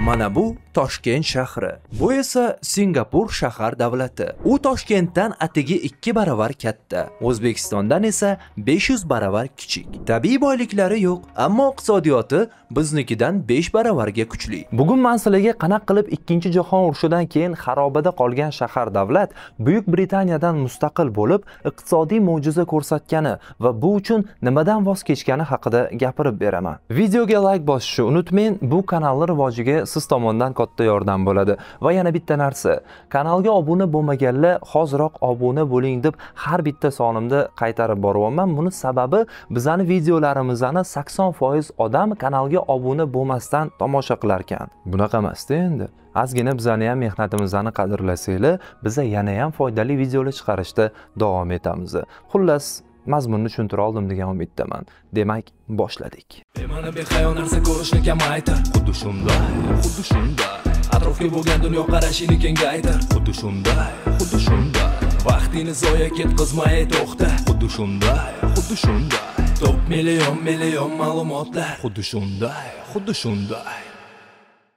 mana bu toshkent shahri bu esa singapur shahar davlati u toshkentdan atigi 2 baravar katta o'zbekistondan esa 500 baravar kichik tabiiy boyliklari yo'q ammo iqtisodiyoti biznikidan 5 baravarga kuchli bugun sizlarga qana qilib ikkinchi jahon urushidan keyin xarobada qolgan shahar davlat buyuk britaniyadan mustaqil bo'lib iqtisodiy mo'jiza ko'rsatgani va bu uchun nimadan voz kechgani haqida gapirib beraman videoga layk like bosishni unutmang bu kanalni rivojiga siz tomondan katta yordam bo'ladi va yana bitta narsa kanalga obuna bo'lmaganlar hoziroq obuna bo'ling deb har bitta sonimda qaytarib boryapman buni sababi bizani videolarimizni sakson foiz odam kanalga obuna bo'lmasdan tomosha qilar ekan bunaqa emasda endi ozgina bizani ham mehnatimizni qadrlasanglar biza yana ham foydali videolar chiqarishda davom etamiz xullas mazmunni tushuntira oldim degan umiddaman demak boshladik bema'ni behayo narsa ko'rishni kamaytir xuddi shunday xuddi shunday atrofga bo'lgan dunyoqarashingni kengaytir xuddi shunday xuddi shunday vaqtingni zoya ketqizmay to'xta xuddi shunday xuddi shunday top million million ma'lumotlar xuddi shunday xuddi shunday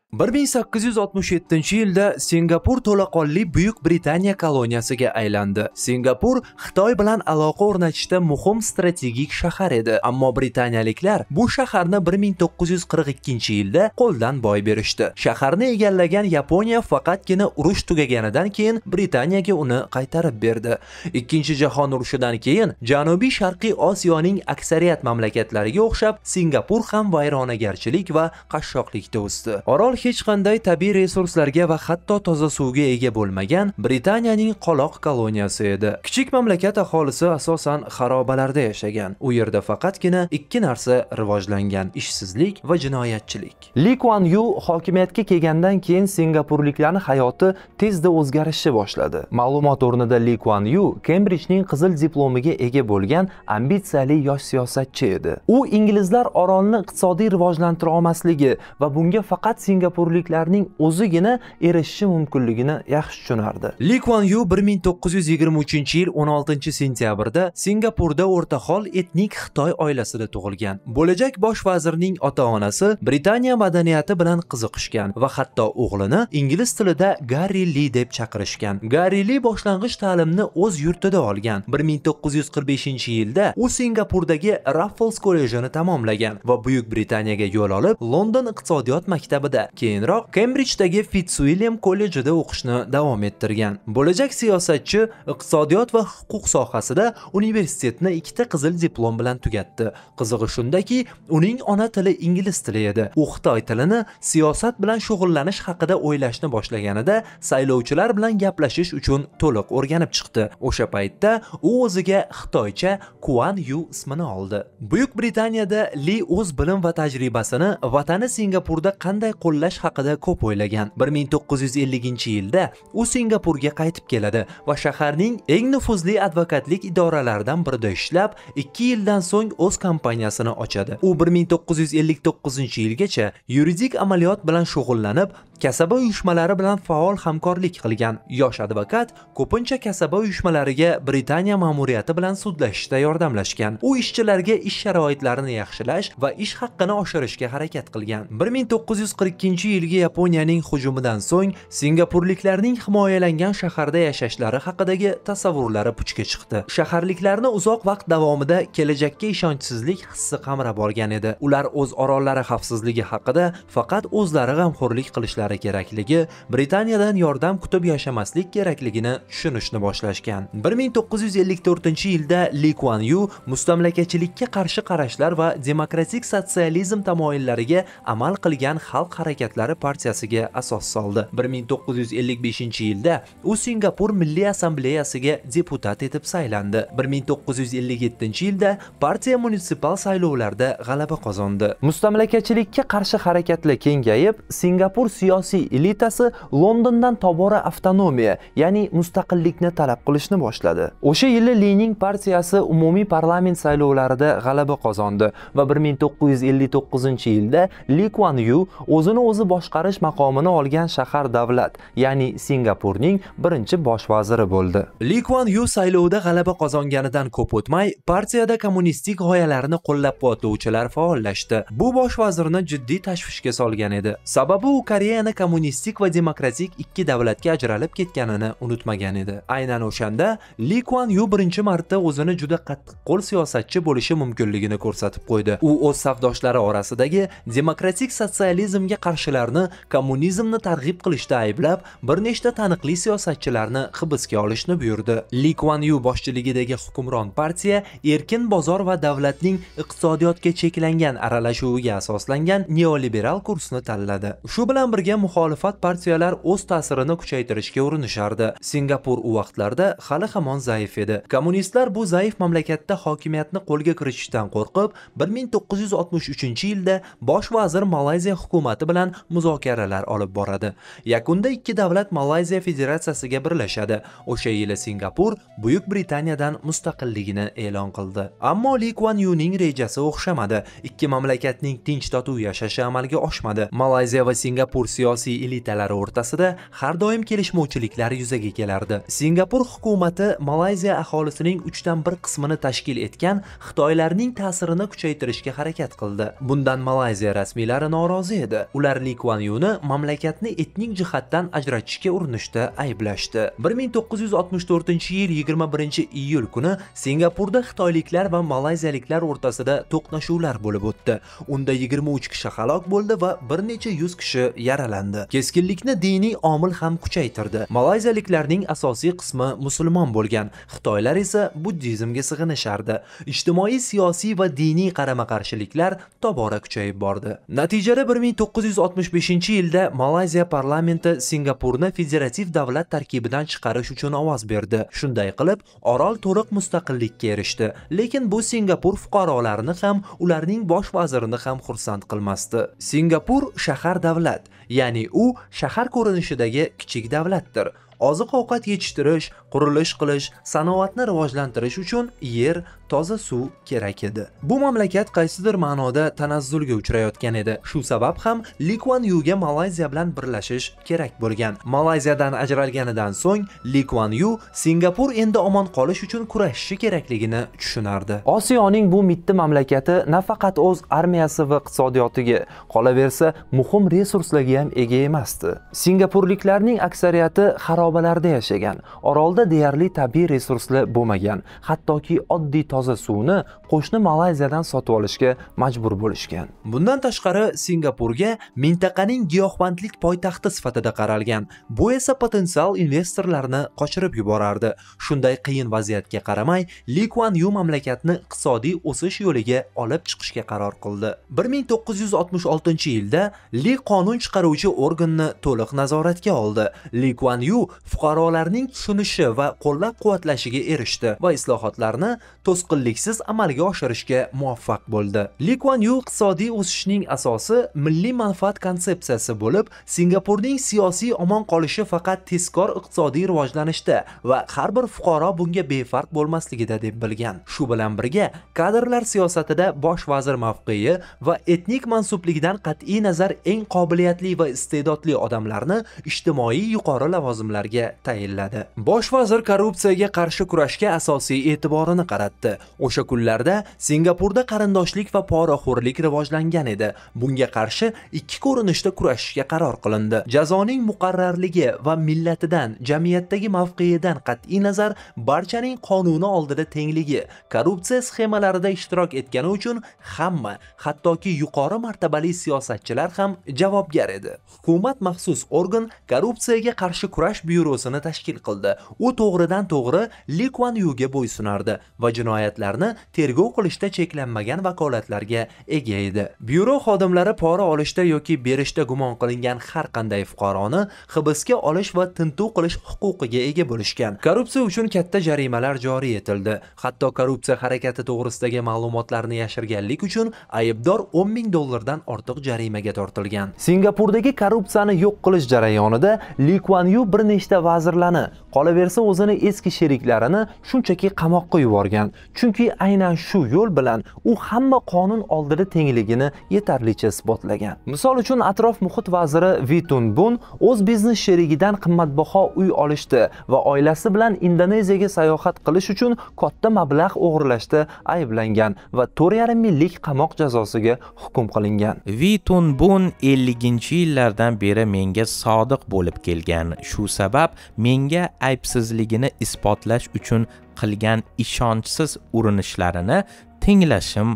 1867-yilda Singapur to'laqonli Buyuk Britaniya koloniyasiga aylandi. Singapur Xitoy bilan aloqa o'rnatishda muhim strategik shahar edi, ammo britaniyaliklar bu shaharni 1942-yilda qo'ldan boy berishdi. Shaharni egallagan Yaponiya faqatgina urush tugaganidan keyin Britaniyaga uni qaytarib berdi. Ikkinchi jahon urushidan keyin Janubiy Sharqiy Osiyoning aksariyat mamlakatlariga o'xshab Singapur ham vayronagarchilik va qashshoqlikda o'sdi. Orol hech qanday tabiiy resurslarga va hatto toza suvga ega bo'lmagan Britaniyaning qoloq koloniyasi edi. Kichik mamlakat aholisi asosan xarobalarda yashagan. U yerda faqatgina ikki narsa rivojlangan: ishsizlik va jinoyatchilik. Li Kuan Yu hokimiyatga kelgandan keyin singapurliklarning hayoti tezda o'zgarishni boshladi. Ma'lumot o'rnida Li Kuan Yu Kembrijning qizil diplomiga ega bo'lgan ambitsiyali yosh siyosatchi edi. U inglizlar orolni iqtisodiy rivojlantira olmasligi va bunga faqat Singapur singapurliklarning o'zigina erishishi mumkinligini yaxshi tushunardi li kuan yu bir ming to'qqiz yuz yigirma uchinchi yil o'n oltinchi sentyabrda singapurda o'rta hol etnik xitoy oilasida tug'ilgan bo'lajak bosh vazirning ota onasi britaniya madaniyati bilan qiziqishgan va hatto o'g'lini ingliz tilida garri li deb chaqirishgan garri li boshlang'ich ta'limni o'z yurtida olgan bir ming to'qqiz yuz qirq beshinchi yilda u singapurdagi raffles kollejini tamomlagan va buyuk britaniyaga yo'l olib london iqtisodiyot maktabida keyinroq kembrijdagi Fitzwilliam kollejida o'qishni davom ettirgan bo'lajak siyosatchi iqtisodiyot va huquq sohasida universitetni ikkita qizil diplom bilan tugatdi qizig'i shundaki uning ona tili ingliz tili edi u xitoy tilini siyosat bilan shug'ullanish haqida o'ylashni boshlaganida saylovchilar bilan gaplashish uchun to'liq o'rganib chiqdi o'sha paytda u o'ziga xitoycha kuan yu ismini oldi buyuk britaniyada li o'z bilim va tajribasini vatani singapurda qanday qo'llash saralash haqida ko'p o'ylagan 1950 yilda u singapurga qaytib keladi va shaharning eng nufuzli advokatlik idoralaridan birida ishlab 2 yildan so'ng o'z kompaniyasini ochadi u 1959 yilgacha yuridik amaliyot bilan shug'ullanib kasaba uyushmalari bilan faol hamkorlik qilgan yosh advokat ko'pincha kasaba uyushmalariga Britaniya ma'muriyati bilan sudlashishda yordamlashgan. U ishchilarga ish sharoitlarini yaxshilash va ish haqqini oshirishga harakat qilgan. 1942-yilgi Yaponiyaning hujumidan so'ng singapurliklarning himoyalangan shaharda yashashlari haqidagi tasavvurlari puchga chiqdi. Shaharliklarni uzoq vaqt davomida kelajakka ishonchsizlik hissi qamrab olgan edi. Ular o'z orollari xavfsizligi haqida faqat o'zlari g'amxo'rlik qilishlari qilishlari kerakligi Britaniyadan yordam kutib yashamaslik kerakligini tushunishni boshlashgan 1954 yilda Li Kuan Yu mustamlakachilikka qarshi qarashlar va demokratik sotsializm tamoyillariga amal qilgan xalq harakatlari partiyasiga asos soldi 1955 yilda u Singapur Milliy assambleyasiga deputat etib saylandi 1957 yilda partiya munitsipal saylovlarda g'alaba qozondi mustamlakachilikka qarshi harakatlar kengayib Singapur siyosiy siyosiy elitasi Londondan tobora avtonomiya, ya'ni mustaqillikni talab qilishni boshladi. O'sha yili Lenin partiyasi umumiy parlament saylovlarida g'alaba qozondi va 1959-yilda Li Kuan Yu o'zini o'zi boshqarish maqomini olgan shahar davlat, ya'ni Singapurning birinchi bosh vaziri bo'ldi. Li Kuan Yu saylovda g'alaba qozonganidan ko'p o'tmay, partiyada kommunistik g'oyalarni qo'llab-quvvatlovchilar faollashdi. Bu bosh vazirni jiddiy tashvishga solgan edi. Sababi u Koreyani Germaniya kommunistik va demokratik ikki davlatga ajralib ketganini unutmagan edi. Aynan o'shanda Li Kuan Yu birinchi marta o'zini juda qattiqqo'l siyosatchi bo'lishi mumkinligini ko'rsatib qo'ydi. U o'z safdoshlari orasidagi demokratik sotsializmga qarshilarni kommunizmni targ'ib qilishda ayblab, bir nechta taniqli siyosatchilarni hibsga olishni buyurdi. Li Kuan Yu boshchiligidagi hukmron partiya erkin bozor va davlatning iqtisodiyotga cheklangan aralashuviga asoslangan neoliberal kursni tanladi. Shu bilan birga muxolifat partiyalar o'z ta'sirini kuchaytirishga urinishardi singapur u vaqtlarda hali hamon zaif edi kommunistlar bu zaif mamlakatda hokimiyatni qo'lga kiritishdan qo'rqib 1963 yilda bosh vazir malayziya hukumati bilan muzokaralar olib boradi yakunda ikki davlat malayziya federatsiyasiga birlashadi o'sha yili singapur buyuk britaniyadan mustaqilligini e'lon qildi ammo li kuan yuning rejasi o'xshamadi ikki mamlakatning tinch totuv yashashi amalga oshmadi malayziya va singapur siyosiy siyosiy elitalari o'rtasida har doim kelishmovchiliklar yuzaga kelardi singapur hukumati malayziya aholisining uchdan bir qismini tashkil etgan xitoylarning ta'sirini kuchaytirishga harakat qildi bundan malayziya rasmiylari norozi edi ular li kvan yuni mamlakatni etnik jihatdan ajratishga urinishda ayblashdi 1964 yil 21 iyul kuni singapurda xitoyliklar va malayziyaliklar o'rtasida to'qnashuvlar bo'lib o'tdi unda 23 kishi halok bo'ldi va bir necha yuz kishi yaralandi saralandi keskinlikni diniy omil ham kuchaytirdi malayziyaliklarning asosiy qismi musulmon bo'lgan xitoylar esa buddizmga sig'inishardi ijtimoiy siyosiy va diniy qarama qarshiliklar tobora kuchayib bordi natijada 1965 yilda malayziya parlamenti singapurni federativ davlat tarkibidan chiqarish uchun ovoz berdi shunday qilib orol to'liq mustaqillikka erishdi lekin bu singapur fuqarolarini ham ularning bosh vazirini ham xursand qilmasdi singapur shahar davlat ya'ni u shahar ko'rinishidagi kichik davlatdir oziq ovqat yetishtirish qurilish qilish sanoatni rivojlantirish uchun yer toza suv kerak edi bu mamlakat qaysidir ma'noda tanazzulga uchrayotgan edi shu sabab ham likuan yuga malayziya bilan birlashish kerak bo'lgan malayziyadan ajralganidan so'ng likuan yu singapur endi omon qolish uchun kurashishi kerakligini tushunardi osiyoning bu mitti mamlakati nafaqat o'z armiyasi va iqtisodiyotiga qolaversa muhim resurslarga ham ega emasdi singapurliklarning aksariyati xarobalarda yashagan orolda orolda deyarli tabiiy resurslar bo'lmagan hattoki oddiy toza suvni qo'shni malayziyadan sotib olishga majbur bo'lishgan bundan tashqari singapurga mintaqaning giyohvandlik poytaxti sifatida qaralgan bu esa potensial investorlarni qochirib yuborardi shunday qiyin vaziyatga qaramay likuan yu mamlakatni iqtisodiy o'sish yo'liga olib chiqishga qaror qildi 1966 yilda li qonun chiqaruvchi organni to'liq nazoratga oldi li kuan yu fuqarolarning tushunishi va qo'llab-quvvatlashiga erishdi va islohotlarni to'sqinliksiz amalga oshirishga muvaffaq bo'ldi. li Kuan yu iqtisodiy o'sishning asosi milliy manfaat konsepsiyasi bo'lib, Singapurning siyosiy omon qolishi faqat tezkor iqtisodiy rivojlanishda va har bir fuqaro bunga befarq bo'lmasligida deb bilgan. Shu bilan birga, kadrlar siyosatida bosh vazir mavqei va etnik mansubligidan qat'iy nazar eng qobiliyatli va iste'dodli odamlarni ijtimoiy yuqori lavozimlarga tayinladi. Bosh vazir korrupsiyaga qarshi kurashga asosiy e'tiborini qaratdi. O'sha kunlarda Singapurda qarindoshlik va poraxo'rlik rivojlangan edi. Bunga qarshi ikki ko'rinishda kurashishga qaror qilindi. Jazoning muqarrarligi va millatidan, jamiyatdagi mavqeidan qat'iy nazar barchaning qonuni oldida tengligi, korrupsiya sxemalarida ishtirok etgani uchun hamma, hattoki yuqori martabali siyosatchilar ham javobgar edi. Hukumat maxsus organ korrupsiyaga qarshi kurash byurosini tashkil qildi. U to'g'ridan to'g'ri Li Kuan Yuga bo'ysunardi va jinoyatlarni tergov qilishda cheklanmagan vakolatlarga ega edi. Byuro xodimlari pora olishda yoki berishda gumon qilingan har qanday fuqaroni hibsga olish va tintuv qilish huquqiga ega bo'lishgan. Korrupsiya uchun katta jarimalar joriy etildi. Hatto korrupsiya harakati to'g'risidagi ma'lumotlarni yashirganlik uchun aybdor 10 ming dollardan ortiq jarimaga tortilgan. Singapurdagi korrupsiyani yo'q qilish jarayonida Li Kuan Yu bir nechta vazirlarni, qolaversa esa o'zini eski sheriklarini shunchaki qamoqqa yuborgan chunki aynan shu yo'l bilan u hamma qonun oldida tengligini yetarlicha isbotlagan misol uchun atrof muhit vaziri vitun bun o'z biznes sherigidan qimmatbaho uy olishdi va oilasi bilan indoneziyaga sayohat qilish uchun katta mablag' o'g'irlashda ayblangan va to'rt yarim yillik qamoq jazosiga hukm qilingan vitun bun elliginchi yillardan beri menga sodiq bo'lib kelgan shu sabab menga aybsiz xavfsizligini isbotlash uchun qilgan ishonchsiz urinishlarini tinglashim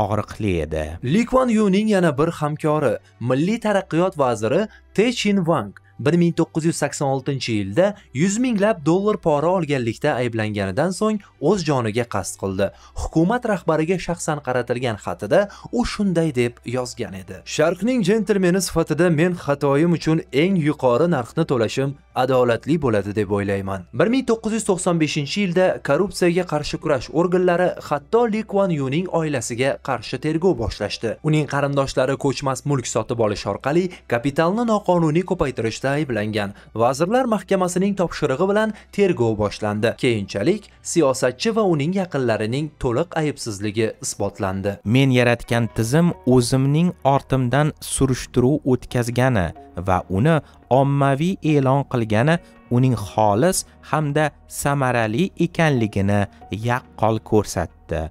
og'riqli edi li kuan yuning yana bir hamkori milliy taraqqiyot vaziri te chin vang 1986 yilda 100 minglab dollar pora olganlikda ayblanganidan so'ng o'z joniga qasd qildi. Hukumat rahbariga shaxsan qaratilgan xatida u shunday deb yozgan edi. Sharqning jentelmeni sifatida men xatoyim uchun eng yuqori narxni to'lashim adolatli bo'ladi deb o'ylayman 1995 yilda korrupsiyaga qarshi kurash organlari hatto Li Kuan Yuning oilasiga qarshi tergov boshlashdi uning qarindoshlari ko'chmas mulk sotib olish orqali kapitalni noqonuniy ko'paytirishda ayblangan vazirlar mahkamasining topshirig'i bilan tergov boshlandi keyinchalik siyosatchi va uning yaqinlarining to'liq aybsizligi isbotlandi men yaratgan tizim o'zimning ortimdan surishtiruv o'tkazgani va uni ommaviy e'lon qilgani uning xolis hamda samarali ekanligini yaqqol ko'rsatdi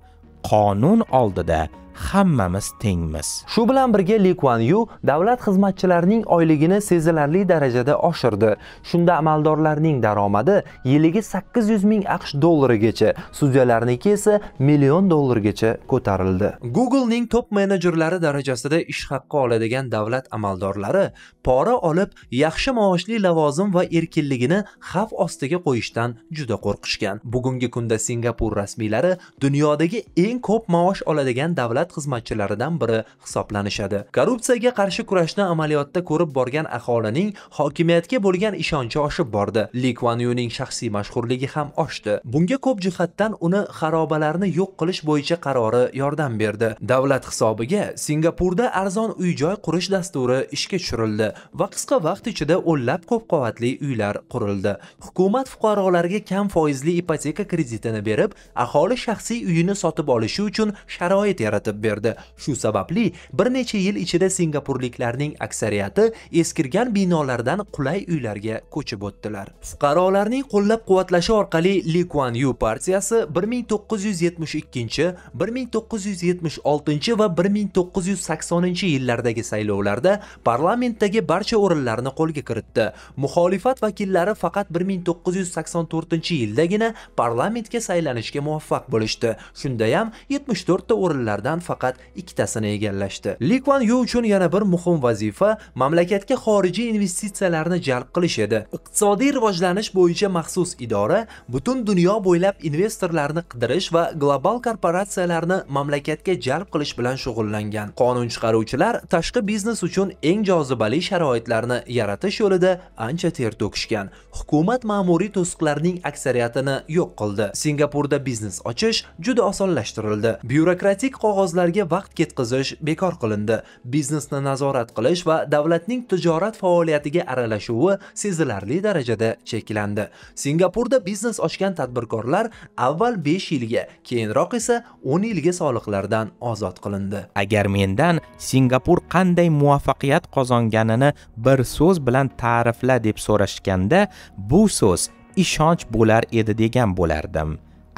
qonun oldida hammamiz tengmiz shu bilan birga li kuan yu davlat xizmatchilarining oyligini sezilarli darajada oshirdi shunda amaldorlarning daromadi yiliga 800 ming aqsh dollarigacha sudyalarniki esa million dollargacha ko'tarildi googlening top menejerlari darajasida ish haqqi oladigan davlat amaldorlari pora olib yaxshi maoshli lavozim va erkinligini xavf ostiga qo'yishdan juda qo'rqishgan bugungi kunda singapur rasmiylari dunyodagi eng ko'p maosh oladigan davlat davlat xizmatchilaridan biri hisoblanishadi korrupsiyaga qarshi kurashni amaliyotda ko'rib borgan aholining hokimiyatga bo'lgan ishonchi oshib bordi li kvan yuning shaxsiy mashhurligi ham oshdi bunga ko'p jihatdan uni xarobalarni yo'q qilish bo'yicha qarori yordam berdi davlat hisobiga singapurda arzon uy joy qurish dasturi ishga tushirildi va qisqa vaqt ichida o'nlab ko'p qavatli uylar qurildi hukumat fuqarolarga kam foizli ipoteka kreditini berib aholi shaxsiy uyini sotib olishi uchun sharoit yaratib yopib berdi shu sababli bir necha yil ichida singapurliklarning aksariyati eskirgan binolardan qulay uylarga ko'chib o'tdilar fuqarolarning qo'llab quvvatlashi orqali li kuan yu partiyasi 1972 1976 va 1980 yillardagi saylovlarda parlamentdagi barcha o'rinlarni qo'lga kiritdi muxolifat vakillari faqat 1984 yildagina parlamentga saylanishga muvaffaq bo'lishdi shundayam 74 ta o'rinlardan faqat ikkitasini egallashdi. likvan Yu uchun yana bir muhim vazifa mamlakatga xorijiy investitsiyalarni jalb qilish edi. Iqtisodiy rivojlanish bo'yicha maxsus idora butun dunyo bo'ylab investorlarni qidirish va global korporatsiyalarni mamlakatga jalb qilish bilan shug'ullangan. Qonun chiqaruvchilar tashqi biznes uchun eng jozibali sharoitlarni yaratish yo'lida ancha ter to'kishgan. Hukumat ma'muriy to'siqlarning aksariyatini yo'q qildi. Singapurda biznes ochish juda osonlashtirildi. Byurokratik qog'oz ishsizlarga vaqt ketqizish bekor qilindi biznesni nazorat qilish va davlatning tijorat faoliyatiga aralashuvi sezilarli darajada cheklandi singapurda biznes ochgan tadbirkorlar avval 5 yilga keyinroq esa 10 yilga soliqlardan ozod qilindi agar mendan singapur qanday muvaffaqiyat qozonganini bir so'z bilan ta'rifla deb so'rashganda bu so'z ishonch bo'lar edi degan bo'lardim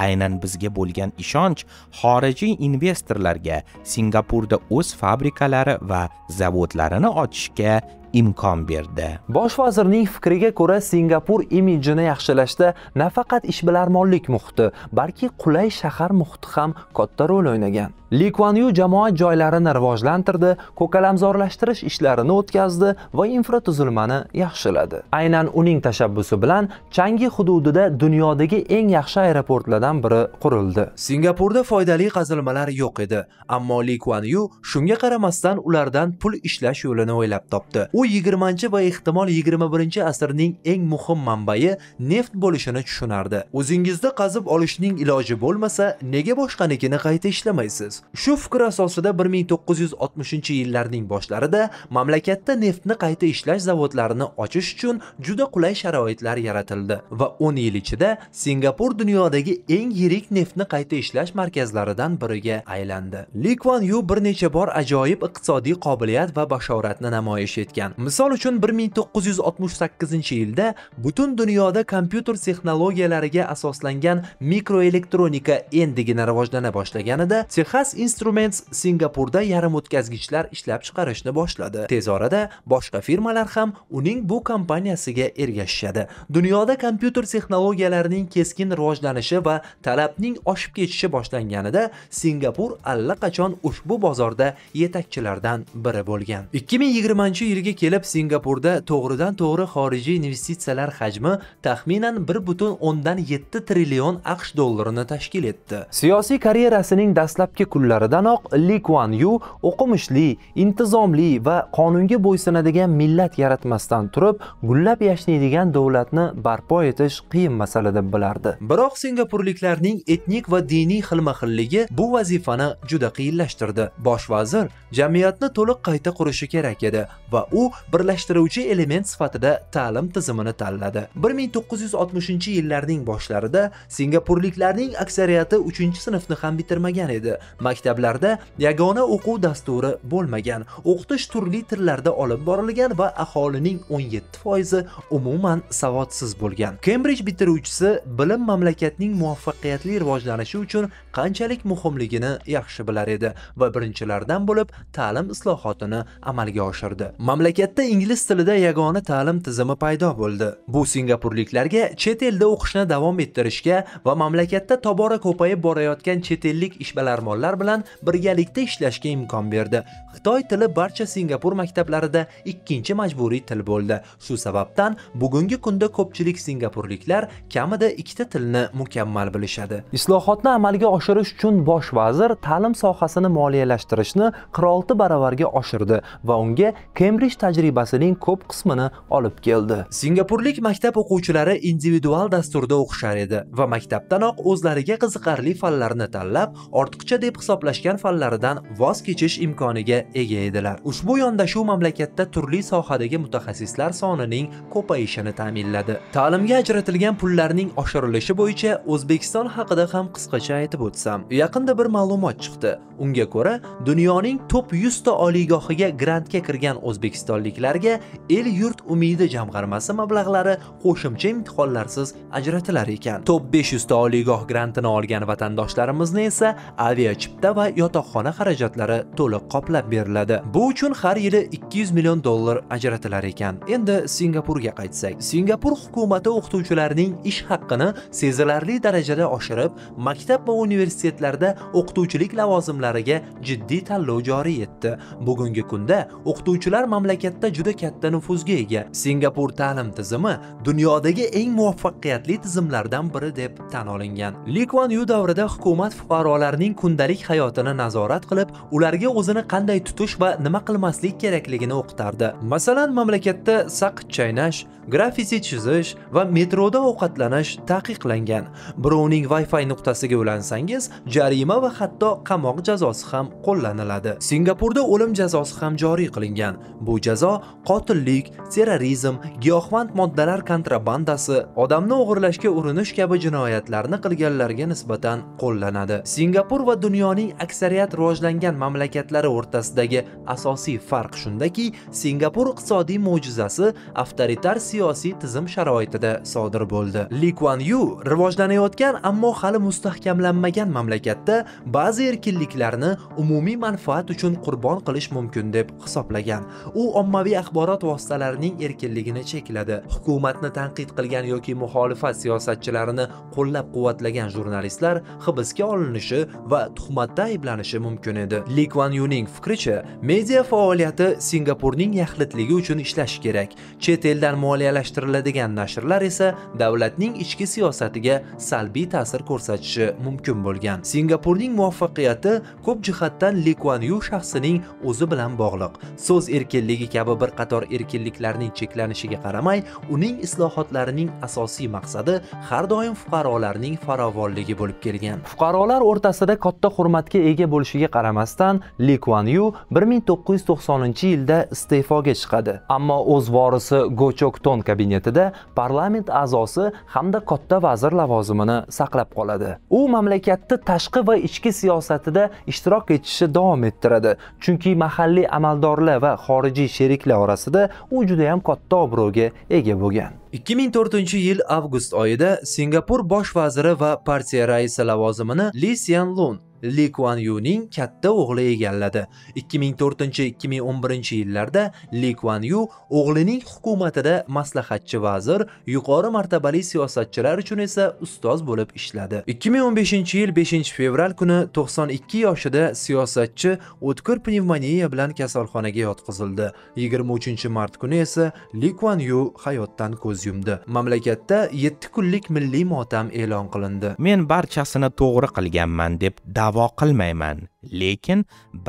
aynan bizga bo'lgan ishonch xorijiy investorlarga singapurda o'z fabrikalari va zavodlarini ochishga imkon berdi bosh vazirning fikriga ko'ra singapur imijini yaxshilashda nafaqat ishbilarmonlik muhiti balki qulay shahar muhiti ham katta rol o'ynagan li kvan yu jamoat joylarini rivojlantirdi ko'kalamzorlashtirish ishlarini o'tkazdi va infratuzilmani yaxshiladi aynan uning tashabbusi bilan changi hududida dunyodagi eng yaxshi aeroportlardan biri qurildi singapurda foydali qazilmalar yo'q edi ammo li kvan yu shunga qaramasdan ulardan pul ishlash yo'lini o'ylab topdi u 20 va ehtimol 21 asrning eng muhim manbai neft bo'lishini tushunardi. O'zingizda qazib olishning iloji bo'lmasa, nega boshqanikini qayta ishlamaysiz? Shu fikr asosida 1960-yillarning boshlarida mamlakatda neftni qayta ishlash zavodlarini ochish uchun juda qulay sharoitlar yaratildi va 10 yil ichida Singapur dunyodagi eng yirik neftni qayta ishlash markazlaridan biriga aylandi. likvan Yu bir necha bor ajoyib iqtisodiy qobiliyat va bashoratni namoyish etgan ekan misol uchun 1968 yilda butun dunyoda kompyuter texnologiyalariga asoslangan mikroelektronika endigina rivojlana boshlaganida texas instruments singapurda yarim o'tkazgichlar ishlab chiqarishni boshladi tez orada boshqa firmalar ham uning bu kompaniyasiga ergashishadi dunyoda kompyuter texnologiyalarining keskin rivojlanishi va talabning oshib ketishi boshlanganida singapur allaqachon ushbu bozorda yetakchilardan biri bo'lgan 2020 yilga kelib singapurda to'g'ridan to'g'ri xorijiy investitsiyalar hajmi taxminan 1.7 trillion aqsh dollarini tashkil etdi siyosiy karyerasining dastlabki kunlaridanoq li kuan yu o'qimishli intizomli va qonunga bo'ysunadigan millat yaratmasdan turib gullab yashnaydigan davlatni barpo etish qiyin masala deb bilardi biroq singapurliklarning etnik va diniy xilma xilligi bu vazifani juda qiyinlashtirdi bosh vazir jamiyatni to'liq qayta qurishi kerak edi va u birlashtiruvchi element sifatida ta'lim tizimini tanladi 1960-yillarning boshlarida singapurliklarning aksariyati 3-sinfni ham bitirmagan edi maktablarda yagona o'quv dasturi bo'lmagan o'qitish turli tillarda olib borilgan va aholining 17% umuman savodsiz bo'lgan kembridj bitiruvchisi bilim mamlakatning muvaffaqiyatli rivojlanishi uchun qanchalik muhimligini yaxshi bilar edi va birinchilardan bo'lib ta'lim islohotini amalga oshirdi mamlakat mamlakatda ingliz tilida yagona ta'lim tizimi paydo bo'ldi bu singapurliklarga chet elda o'qishni davom ettirishga va mamlakatda tobora ko'payib borayotgan chet ellik ishbilarmonlar bilan birgalikda ishlashga imkon berdi xitoy tili barcha singapur maktablarida ikkinchi majburiy til bo'ldi shu sababdan bugungi kunda ko'pchilik singapurliklar kamida ikkita tilni mukammal bilishadi islohotni amalga oshirish uchun bosh vazir ta'lim sohasini moliyalashtirishni qirq olti baravarga oshirdi va unga kembrij tajribasining ko'p qismini olib keldi singapurlik maktab o'quvchilari individual dasturda o'qishar edi va maktabdanoq o'zlariga qiziqarli fanlarni tanlab ortiqcha deb hisoblashgan fanlaridan voz kechish imkoniga ega edilar ushbu yondashuv mamlakatda turli sohadagi mutaxassislar sonining ko'payishini ta'minladi ta'limga ajratilgan pullarning oshirilishi bo'yicha o'zbekiston haqida ham qisqacha aytib o'tsam yaqinda bir ma'lumot chiqdi unga ko'ra dunyoning top 100 ta oliygohiga grantga kirgan o'zbekiston imtihonliklarga el yurt umidi jamg'armasi mablag'lari qo'shimcha imtihonlarsiz ajratilar ekan top 500 ta oliygoh grantini olgan vatandoshlarimizni esa aviachipta va yotoqxona xarajatlari to'liq qoplab beriladi bu uchun har yili 200 million dollar ajratilar ekan endi singapurga qaytsak singapur hukumati o'qituvchilarning ish haqqini sezilarli darajada oshirib maktab va universitetlarda o'qituvchilik lavozimlariga jiddiy tanlov joriy etdi bugungi kunda o'qituvchilar mamlakat mamlakatda juda katta nufuzga ega singapur ta'lim tizimi dunyodagi eng muvaffaqiyatli tizimlardan biri deb tan olingan li kvan yu davrida hukumat fuqarolarning kundalik hayotini nazorat qilib ularga o'zini qanday tutish va nima qilmaslik kerakligini o'qitardi masalan mamlakatda saqich chaynash grafiti chizish va metroda ovqatlanish taqiqlangan birovning wi-fi nuqtasiga ulansangiz jarima va hatto qamoq jazosi ham qo'llaniladi singapurda o'lim jazosi ham joriy qilingan bu jazo qotillik terrorizm giyohvand moddalar kontrabandasi odamni o'g'irlashga urinish kabi jinoyatlarni qilganlarga nisbatan qo'llanadi singapur va dunyoning aksariyat rivojlangan mamlakatlari o'rtasidagi asosiy farq shundaki singapur iqtisodiy mo'jizasi avtoritar siyosiy tizim sharoitida sodir bo'ldi li kuan yu rivojlanayotgan ammo hali mustahkamlanmagan mamlakatda ba'zi erkinliklarni umumiy manfaat uchun qurbon qilish mumkin deb hisoblagan u ommaviy axborot vositalarining erkinligini chekladi hukumatni tanqid qilgan yoki muxolifat siyosatchilarini qo'llab quvvatlagan jurnalistlar hibsga olinishi va tuhmatda ayblanishi mumkin edi likvan yuning fikricha media faoliyati singapurning yaxlitligi uchun ishlashi kerak chet eldan moliyalashtiriladigan nashrlar esa davlatning ichki siyosatiga salbiy ta'sir ko'rsatishi mumkin bo'lgan singapurning muvaffaqiyati ko'p jihatdan likvan yu shaxsining o'zi bilan bog'liq so'z erkinligi kabi bir qator erkinliklarning cheklanishiga qaramay uning islohotlarining asosiy maqsadi har doim fuqarolarning farovonligi bo'lib kelgan fuqarolar o'rtasida katta hurmatga ega bo'lishiga qaramasdan li kuan yu 1990 yilda iste'foga chiqadi ammo o'z vorisi gochok ton kabinetida parlament a'zosi hamda katta vazir lavozimini saqlab qoladi u mamlakatni tashqi va ichki siyosatida ishtirok etishni davom ettiradi chunki mahalliy amaldorlar va xorijiy sheriklar orasida u juda ham katta obro'ga ega bo'lgan 2004 yil avgust oyida singapur bosh vaziri va partiya raisi lavozimini li Sian Lun Li Kuan Yuning katta o'g'li egalladi. 2004-2011 yillarda Li Kuan Yu o'g'lining hukumatida maslahatchi vazir, yuqori martabali siyosatchilar uchun esa ustoz bo'lib ishladi. 2015-yil 5-fevral kuni 92 yoshida siyosatchi o'tkir pnevmoniya bilan kasalxonaga yotqizildi. 23-mart kuni esa Li Kuan Yu hayotdan ko'z yumdi. Mamlakatda 7 kunlik milliy motam e'lon qilindi. Men barchasini to'g'ri qilganman deb da'vo qilmayman lekin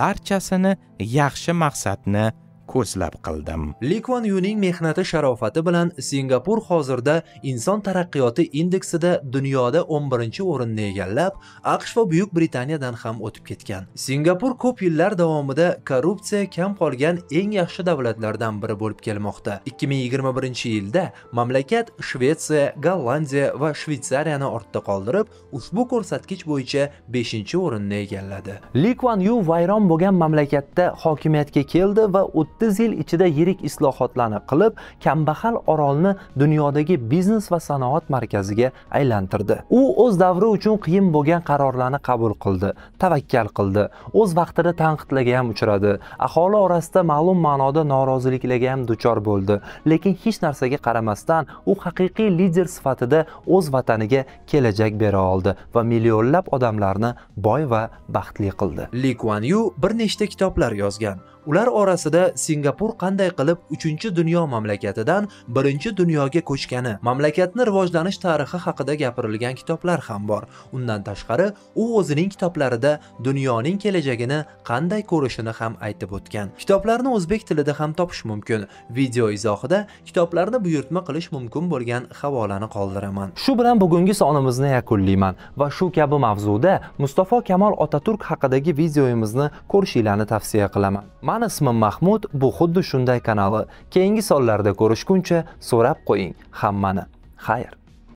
barchasini yaxshi maqsadni ko'zlab qildim likvan yuning mehnati sharofati bilan singapur hozirda inson taraqqiyoti indeksida dunyoda 11 o'rinni egallab aqsh va buyuk britaniyadan ham o'tib ketgan singapur ko'p yillar davomida korrupsiya kam qolgan eng yaxshi davlatlardan biri bo'lib kelmoqda 2021 yilda mamlakat shvetsiya gollandiya va shvetsariyani ortda qoldirib ushbu ko'rsatkich bo'yicha 5 o'rinni egalladi likvan yu vayron bo'lgan mamlakatda hokimiyatga keldi va o'ttiz yil ichida yirik islohotlarni qilib kambag'al orolni dunyodagi biznes va sanoat markaziga aylantirdi u o'z davri uchun qiyin bo'lgan qarorlarni qabul qildi tavakkal qildi o'z vaqtida tanqidlarga ham uchradi aholi orasida ma'lum ma'noda noroziliklarga ham duchor bo'ldi lekin hech narsaga qaramasdan u haqiqiy lider sifatida o'z vataniga kelajak bera oldi va millionlab odamlarni boy va baxtli qildi li kuan yu bir nechta kitoblar yozgan ular orasida singapur qanday qilib 3 dunyo mamlakatidan 1 dunyoga ko'chgani mamlakatni rivojlanish tarixi haqida gapirilgan kitoblar ham bor undan tashqari u o'zining kitoblarida dunyoning kelajagini qanday ko'rishini ham aytib o'tgan kitoblarni o'zbek tilida ham topish mumkin video izohida kitoblarni buyurtma qilish mumkin bo'lgan havolani qoldiraman shu bilan bugungi sonimizni yakunlayman va shu kabi mavzuda mustafo kamol otaturk haqidagi videomizni ko'rishinglarni tavsiya qilaman man An ismim Mahmud bu xuddi shunday kanali. Keyingi sonlarda ko'rishguncha so'rab qo'ying hammani. Xayr.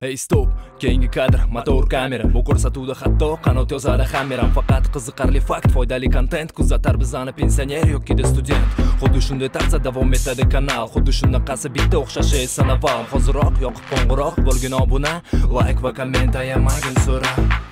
Hey stop, keyingi kadr, motor kamera. Bu ko'rsatuvda hatto qanot yozadi hammeram. Faqat qiziqarli fakt, foydali kontent kuzatar bizani pensioner yoki student. Xuddi shunday tarzda davom etadi kanal. Xuddi shunaqasi bitta o'xshashi sanaval. Hoziroq yoqib qo'ng'iroq bo'lgin obuna, like va komment ayamagin so'ra.